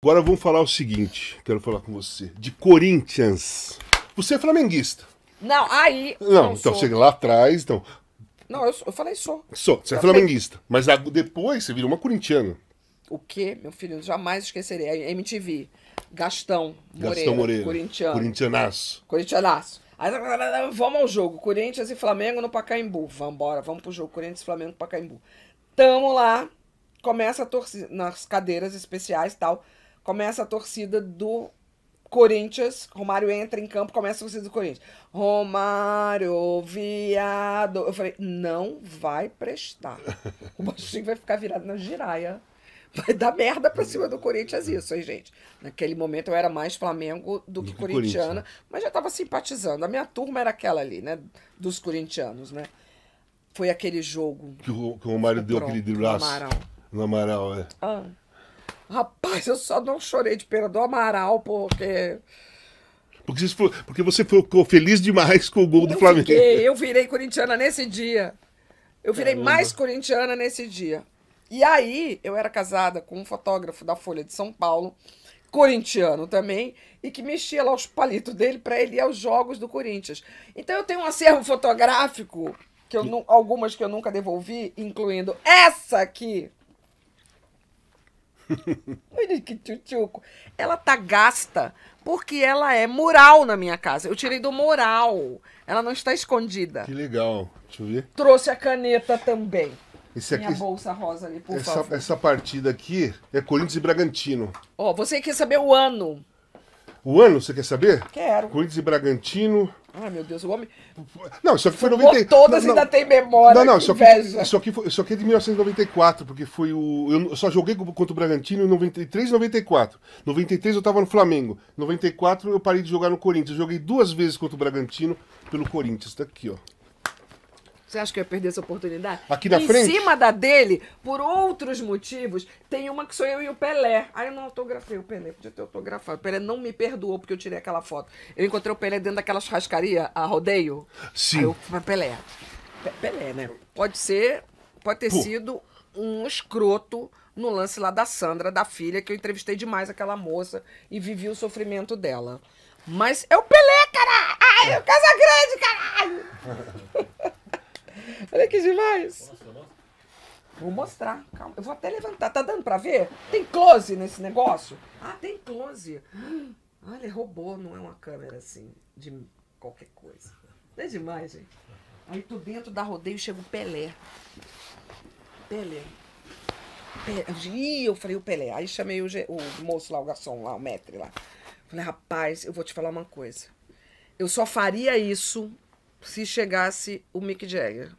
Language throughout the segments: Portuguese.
Agora vamos falar o seguinte, quero falar com você, de Corinthians. Você é flamenguista. Não, aí. Não, não então sou. chega lá atrás, então. Não, eu, eu falei sou. Sou, você é flamenguista. Mas depois você virou uma corintiana. O que, meu filho? Jamais esquecerei. A é MTV. Gastão Moreira. Gastão Moreira. Corintiano. Corintianaço. Corintianaço. Aí, vamos ao jogo. Corinthians e Flamengo no Pacaembu. Vambora, vamos pro jogo. Corinthians e Flamengo no Pacaembu. Tamo lá. Começa a torcer nas cadeiras especiais e tal começa a torcida do Corinthians, Romário entra em campo, começa a torcida do Corinthians. Romário, viado. Eu falei, não vai prestar. O baixinho vai ficar virado na giraia. Vai dar merda pra cima do Corinthians isso, hein, gente? Naquele momento eu era mais Flamengo do, que, que corintiana, né? mas já tava simpatizando. A minha turma era aquela ali, né? Dos corintianos, né? Foi aquele jogo. Que o, que o Romário deu aquele aquele braço. No Amaral. No Amaral, é. Ah. Rapaz, eu só não chorei de pena do Amaral, porque. Porque, foi, porque você ficou feliz demais com o gol eu do Flamengo. Fiquei, eu virei corintiana nesse dia. Eu virei Caramba. mais corintiana nesse dia. E aí, eu era casada com um fotógrafo da Folha de São Paulo, corintiano também, e que mexia lá os palitos dele para ele ir aos jogos do Corinthians. Então eu tenho um acervo fotográfico, que eu, algumas que eu nunca devolvi, incluindo essa aqui, Olha que tchutchuco. Ela tá gasta porque ela é mural na minha casa. Eu tirei do mural. Ela não está escondida. Que legal. Deixa eu ver. Trouxe a caneta também. Esse aqui, Minha bolsa rosa ali, por essa, favor. Essa partida aqui é Corinthians e Bragantino. Ó, oh, você quer saber o ano? O ano, você quer saber? Quero. Corinthians e Bragantino, Ai, meu Deus, o homem. Não, isso aqui foi 94. 90... Todas não, ainda não. tem memória. Não, não, isso aqui, isso, aqui foi, isso aqui é de 1994, porque foi o. Eu só joguei contra o Bragantino em 93 e 94. 93 eu tava no Flamengo. 94 eu parei de jogar no Corinthians. Eu joguei duas vezes contra o Bragantino pelo Corinthians. Tá aqui, ó. Você acha que eu ia perder essa oportunidade? Aqui da em frente? Em cima da dele, por outros motivos, tem uma que sou eu e o Pelé. Aí eu não autografei o Pelé, podia ter autografado. O Pelé não me perdoou porque eu tirei aquela foto. Eu encontrei o Pelé dentro daquela churrascaria, a rodeio. Sim. Aí eu, Pelé. Pe Pelé, né? Pode ser, pode ter Pô. sido um escroto no lance lá da Sandra, da filha, que eu entrevistei demais aquela moça e vivi o sofrimento dela. Mas é o Pelé, caralho! Casa Grande, caralho! Olha que demais. Vou mostrar, calma. Eu vou até levantar. Tá dando pra ver? Tem close nesse negócio? Ah, tem close. Olha, robô, não é uma câmera assim, de qualquer coisa. é demais, gente? Aí tu dentro da rodeio chega o Pelé. Pelé. Pelé. Ih, eu falei o Pelé. Aí chamei o, o moço lá, o garçom lá, o metre lá. Falei, rapaz, eu vou te falar uma coisa. Eu só faria isso se chegasse o Mick Jagger.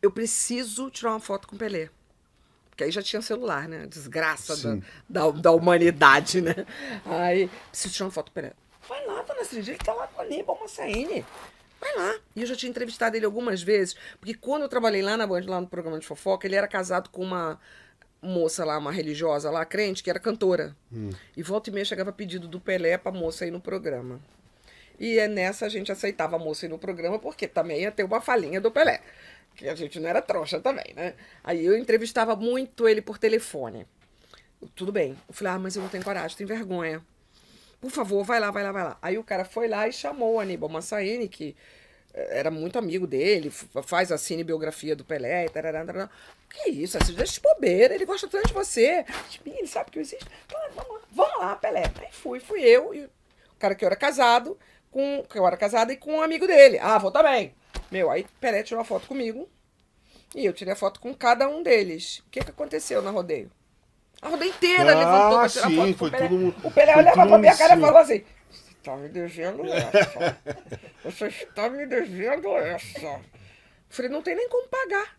Eu preciso tirar uma foto com o Pelé. Porque aí já tinha celular, né? Desgraça da, da, da, humanidade, né? Aí, preciso tirar uma foto com o Pelé. Vai lá, dona Cidinha, ele tá lá com a Liba Massaene. Vai lá. E eu já tinha entrevistado ele algumas vezes, porque quando eu trabalhei lá na Band, lá no programa de fofoca, ele era casado com uma moça lá, uma religiosa lá, crente, que era cantora. Hum. E volta e meia chegava pedido do Pelé pra moça aí no programa. E é nessa a gente aceitava a moça ir no programa, porque também ia ter uma falinha do Pelé. Que a gente não era trouxa também, né? Aí eu entrevistava muito ele por telefone. Tudo bem. Eu falei, ah, mas eu não tenho coragem, tenho vergonha. Por favor, vai lá, vai lá, vai lá. Aí o cara foi lá e chamou o Aníbal Massaene, que eh, era muito amigo dele, faz a cinebiografia do Pelé e tarará, tal Que isso, você deixa de bobeira, ele gosta tanto de você. Ele sabe que eu existo. Claro, vamos lá, vamos lá, Pelé. Aí fui, fui eu e o cara que eu era casado, com. que eu era casada e com um amigo dele. Ah, vou também. Tá Meu, aí Pelé tirou a foto comigo. E eu tirei a foto com cada um deles. O que, que aconteceu na rodeio? A rodeia inteira ah, levantou pra tirar sim, foto. Foi Pelé, tudo, o Pelé olhava pra minha cara e assim. falou assim: Você tá me devendo essa. Você está me devendo essa. Eu falei, não tem nem como pagar.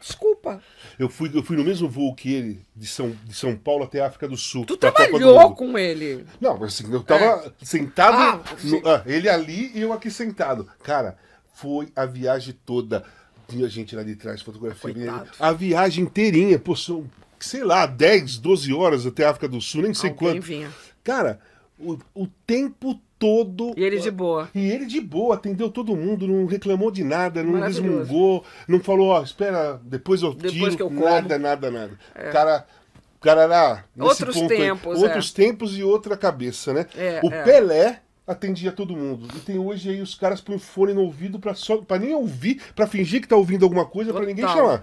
Desculpa. Eu fui, eu fui no mesmo voo que ele, de São, de São Paulo até a África do Sul. Tu trabalhou com ele? Não, assim, eu tava é. sentado. Ah, no, ah, ele ali e eu aqui sentado. Cara, foi a viagem toda. Tinha gente lá de trás, fotografia. Minha, a viagem inteirinha, pô, são, sei lá, 10, 12 horas até a África do Sul, nem sei Alguém quanto. Vinha. Cara, o, o tempo todo. E ele de boa. E ele de boa, atendeu todo mundo, não reclamou de nada, não resmungou, não falou, ó, oh, espera, depois eu depois Que eu nada, nada, nada. É. Cara. Carará, ah, outros tempos, aí, é. outros tempos e outra cabeça, né? É, o é. Pelé atendia todo mundo. E tem hoje aí os caras põem fone no ouvido para só para nem ouvir, para fingir que tá ouvindo alguma coisa, para ninguém chamar.